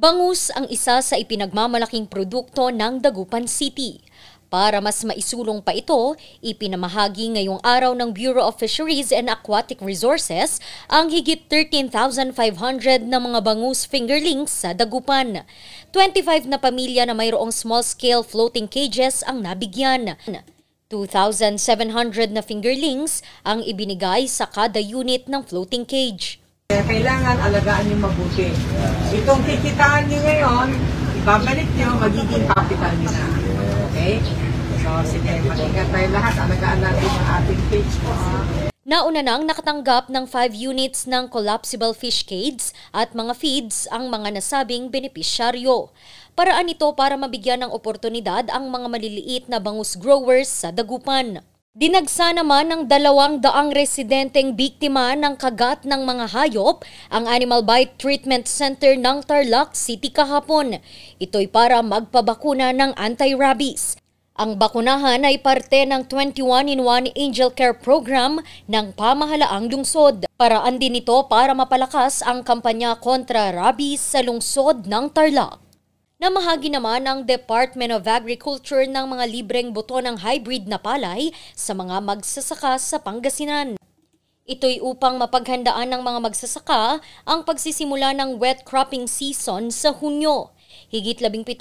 Bangus ang isa sa ipinagmamalaking produkto ng Dagupan City. Para mas maisulong pa ito, ipinamahagi ngayong araw ng Bureau of Fisheries and Aquatic Resources ang higit 13,500 na mga bangus fingerlings sa Dagupan. 25 na pamilya na mayroong small-scale floating cages ang nabigyan. 2,700 na fingerlings ang ibinigay sa kada unit ng floating cage. Kaya eh, kailangan alagaan nyo mabuti. Itong kikitaan niyo ngayon, ibabalik niyo, magiging capital nyo na. Okay? So, sige, mag-ingat tayo lahat. Alagaan natin ang ating page po. Nauna nang nakatanggap ng 5 units ng collapsible fish cages at mga feeds ang mga nasabing benepisyaryo. Paraan ito para mabigyan ng oportunidad ang mga maliliit na bangus growers sa dagupan. Dinagsa naman ng dalawang daang residenteng biktima ng kagat ng mga hayop ang Animal Bite Treatment Center ng Tarlac City kahapon. Ito'y para magpabakuna ng anti-rabies. Ang bakunahan ay parte ng 21-in-1 Angel Care Program ng pamahalaang lungsod. Paraan din ito para mapalakas ang kampanya kontra rabies sa lungsod ng Tarlac. Namahagi naman ng Department of Agriculture ng mga libreng buto ng hybrid na palay sa mga magsasaka sa Pangasinan. Ito'y upang mapaghandaan ng mga magsasaka ang pagsisimula ng wet cropping season sa Hunyo. Higit 17,000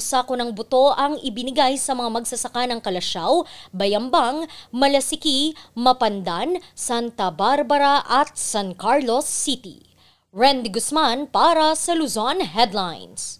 sako ng buto ang ibinigay sa mga magsasaka ng Kalasyaw, Bayambang, Malasiki, Mapandan, Santa Barbara at San Carlos City. Randy Guzman para sa Luzon Headlines.